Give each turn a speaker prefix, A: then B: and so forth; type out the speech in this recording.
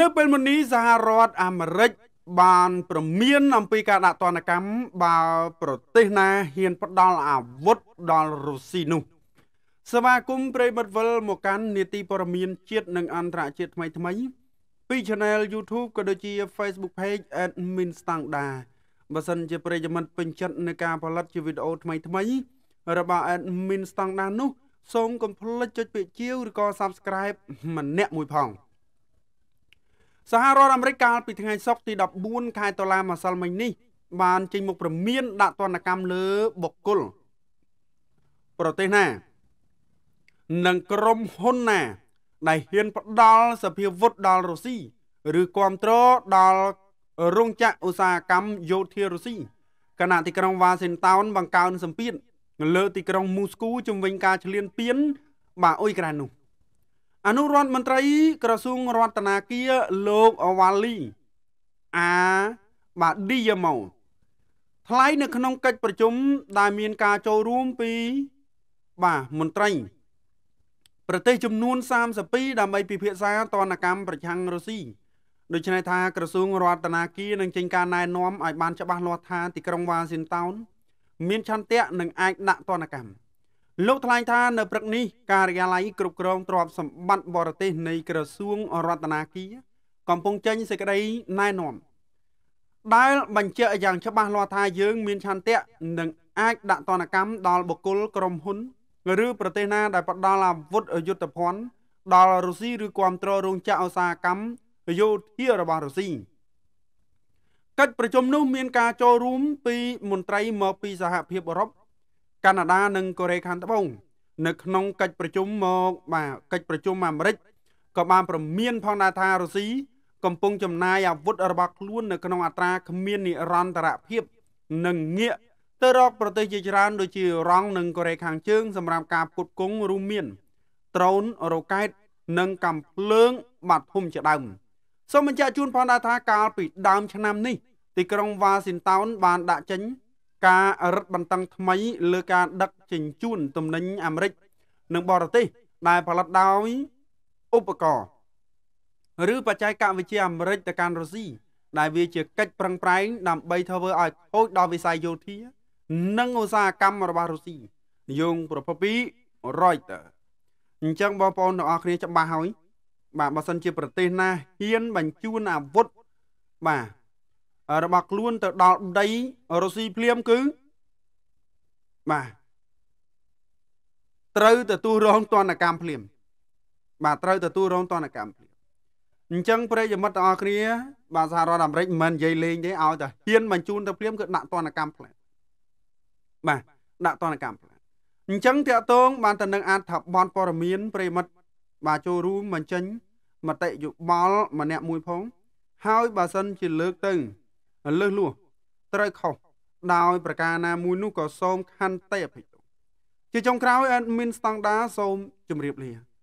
A: នៅពេលមុននេះសហរដ្ឋអាមេរិកបានព្រមានអំពីការដាក់ទណ្ឌកម្មបើប្រទេសណាហ៊ានផ្ដល់អាវុធដល់រុស្ស៊ីនោះសមាគមប្រិមិត្តវិលមកកាន់នីតិព័រមានជាតិនិងអន្តរជាតិថ្មីថ្មីពី Channel YouTube ក៏ដូចជា Facebook Page Admin Standard បើសិនជាប្រិយមិត្តពេញចិត្តនឹងការផលិតជាវីដេអូថ្មីថ្មីរបស់ Admin Standard នោះសូមកុំភ្លេចចុចពាក្យជាវឬក៏ Subscribe ម្នាក់មួយផង។សហរដ្ឋអាមេរិកកាលពីថ្ងៃសុក្រទី14ខែតុលាម្សិលមិញនេះបានចេញមុខព្រមានដាក់ទណ្ឌកម្មលើបុគ្គលប្រទេសណានិងក្រុមហ៊ុនណា ដែលហ៊ានផ្ដល់សភាវុធដល់រុស្ស៊ីឬគ្រប់គ្រងដល់រោងចក្រឧស្សាហកម្មយោធារុស្ស៊ីគណៈទីក្រុងវ៉ាស៊ីនតោនបង្កើនសម្ពាធលើទីក្រុងមូស្គូជំវិញការឈ្លានពានបាទអ៊ុយក្រែននោះអនុរដ្ឋមន្ត្រី ក្រសួងរដ្ឋាភិបាលលោកអវ៉ាលីអាបាទឌីយ៉ាម៉ូថ្លែងនៅក្នុងកិច្ចប្រជុំដែលមានការចូលរួមពីបាទមន្ត្រី ប្រទេសចំនួន32ដើម្បីពិភាក្សាតនកម្មប្រឆាំងរុស្ស៊ីដូច្នេះថាក្រសួងរដ្ឋាភិបាលនឹងចេញការណែនាំឲ្យបានច្បាស់លាស់ថាទីក្រុងវ៉ាស៊ីនតោនមានឆន្ទៈនិងអាចដាក់តនកម្មលោកថ្លែងថានៅព្រឹកនេះការិយាល័យគ្រប់គ្រងទ្រព្យសម្បត្តិបរទេស នៃក្រសួងរដ្ឋាភិបាលកំពុងចេញសេចក្តីណែនាំដែលបញ្ជាក់យ៉ាងច្បាស់លាស់ថាយើងមានឆន្ទៈនិងអាចដាក់ទណ្ឌកម្មដល់បុគ្គលក្រុមហ៊ុន ឬ ប្រទេសណាដែលផ្ដល់អាវុធយុទ្ធភ័ណ្ឌដល់រុស្ស៊ីឬគ្រប់គ្រងរោងចក្រឧស្សាហកម្មយោធារបស់រុស្ស៊ីកិច្ចប្រជុំនោះ មាន ការចូលរួមពីមន្ត្រីមកពីសហភាពអឺរ៉ុបកាណាដានិងកូរ៉េខាងត្បូងនៅក្នុងកិច្ចប្រជុំមកបាទកិច្ចប្រជុំអាមេរិកក៏បានប្រមានផងដែរថារុស្ស៊ីកំពុងចំណាយអាវុធរបស់ខ្លួន នៅក្នុងអត្រា គ្មាននិរន្តរភាព និងងាកទៅរកប្រទេសជាច្រើន ដូចជារ៉ង់និងកូរ៉េខាង ជើង សម្រាប់ការផ្គត់ផ្គង់រួមមានដ្រូនរ៉ុកែតនិងកាំភ្លើង បាត់ភូមិជាដើមសូមបញ្ជាក់ជូនផងដែរថាកាលពីដើមឆ្នាំ នេះទីក្រុងវ៉ាស៊ីនតោនបានដាក់ចេញការរឹតបន្តឹងថ្មីលើការ ដឹកជញ្ជូនទំនិញអាមេរិកនិងបរទេស ដែលផលិតដោយឧបករណ៍ឬបច្ចេកវិទ្យាអាមេរិកទៅកាន់រុស្ស៊ីដែលវាជាកិច្ចប្រឹងប្រែង ដើម្បីធ្វើឲ្យខូចដល់វិស័យយោធានិងឧស្សាហកម្មរបស់រុស្ស៊ីយោងប្រភពពី Reuters អញ្ចឹងបងប្អូនទាំងអស់គ្នាច្បាស់ហើយបាទបើសិនជាប្រទេសណាហ៊ានបញ្ជូនអាវុធបាទរបស់ខ្លួនទៅដល់ដីរុស្ស៊ីភ្លាមគឺបាទត្រូវទទួលរងទណ្ឌកម្មភ្លាមបាទត្រូវទទួលរងទណ្ឌកម្មភ្លាមអញ្ចឹងប្រិយមិត្តទាំងអស់គ្នាបាទសហរដ្ឋអាមេរិកមិននិយាយលេងទេឲ្យតែហ៊ានបញ្ជូនទៅភ្លាមគឺដាក់ទណ្ឌកម្មផ្លែបាទដាក់ទណ្ឌកម្មផ្លែអញ្ចឹងតកតងបានទៅនឹងអត្ថបទព័ត៌មានប្រិយមិត្តបាទចូលរួមបញ្ចេញមតិយោបល់ម្នាក់មួយផងហើយបើសិនជាលើកទៅលឹះលួសត្រូវខុសដោយប្រការណាមួយនោះក៏សូមខន្តីអភ័យទោសជាចុងក្រោយអេដមីនស្តង់ដាសូមជម្រាបលា